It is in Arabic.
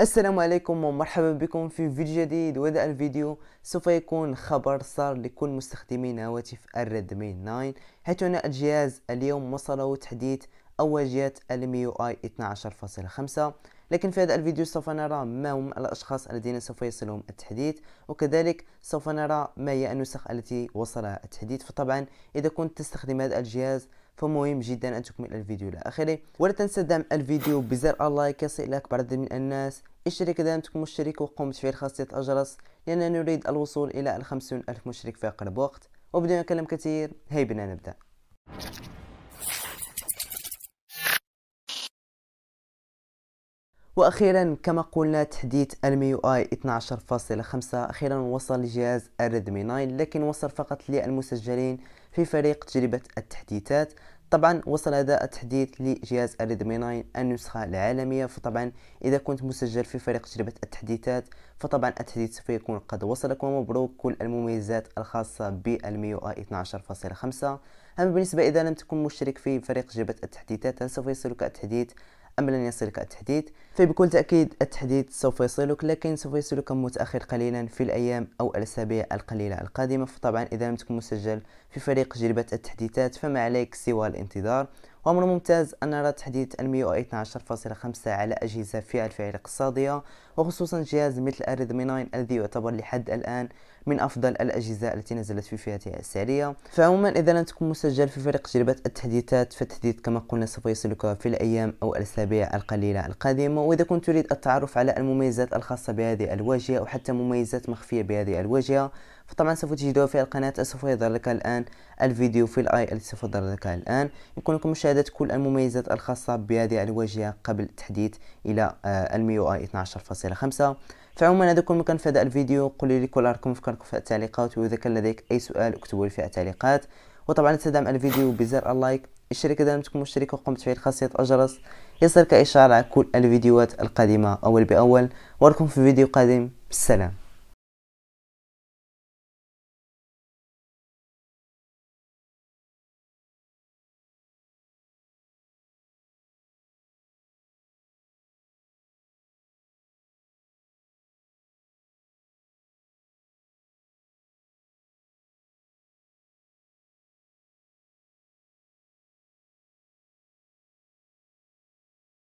السلام عليكم ومرحبا بكم في فيديو جديد وهذا الفيديو سوف يكون خبر صار لكل مستخدمين هواتف الريدمي 9 حيث ان الجهاز اليوم وصله تحديث اول جهاز المي اي 12.5 لكن في هذا الفيديو سوف نرى ما هم الاشخاص الذين سوف يصلهم التحديث وكذلك سوف نرى ما هي النسخ التي وصلها التحديث فطبعا اذا كنت تستخدم هذا الجهاز فمهم جدا أن تكمل الفيديو إلى آخره ولا تنسى دعم الفيديو بزر اللايك يصل إلى أكبر عدد من الناس اشترك إذا لم تكن مشترك وقم بتفعيل خاصية الجرس لأننا نريد الوصول إلى الخمسون ألف مشترك في أقرب وقت وبدون كلام كثير هيا بنا نبدأ واخيرا كما قلنا تحديث الميو اي 12.5 اخيرا وصل لجهاز الريدمي 9 لكن وصل فقط للمسجلين في فريق تجربة التحديثات طبعا وصل هذا التحديث لجهاز الريدمي 9 النسخة العالمية فطبعا إذا كنت مسجل في فريق تجربة التحديثات فطبعا التحديث سوف يكون قد وصلك ومبروك كل المميزات الخاصة بالميو اي 12.5 أما بالنسبة إذا لم تكن مشترك في فريق تجربة التحديثات هل سوف يصلك التحديث أم لن يصلك التحديث فبكل تأكيد التحديث سوف يصلك لكن سوف يصلك متأخر قليلا في الأيام أو الأسابيع القليلة القادمة فطبعا إذا لم تكن مسجل في فريق جلبة التحديثات فما عليك سوى الانتظار وأمر ممتاز أن نرى تحديث المية 112.5 على أجهزة فئة الفئة الاقتصادية وخصوصا جهاز مثل الريدمي 9 الذي يعتبر لحد الآن من أفضل الأجهزة التي نزلت في فئتها السعرية فعموما إذا لم تكن مسجل في فريق تجربة التحديثات فالتحديث كما قلنا سوف يصلك في الأيام أو الأسابيع القليلة القادمة وإذا كنت تريد التعرف على المميزات الخاصة بهذه الواجهة أو حتى مميزات مخفية بهذه الواجهة فطبعا سوف تجدوها في القناة سوف يظهر لك الآن الفيديو في الآي التي سوف يظهر لك الآن يمكن لكم مشاهدة كل المميزات الخاصة بهذه الواجهة قبل التحديث إلى آه، الميو آي 12.5 فعموما هذا كل مكان في هذا الفيديو قولوا لي كل أركم وفكركم في التعليقات واذا كان لديك اي سؤال اكتبوا لي في التعليقات وطبعا تدعم الفيديو بزر اللايك اشترك اذا لم تكن مشترك وقم بتفعيل خاصيه الجرس يصلك اشعار على كل الفيديوهات القادمه اول باول وأراكم في فيديو قادم سلام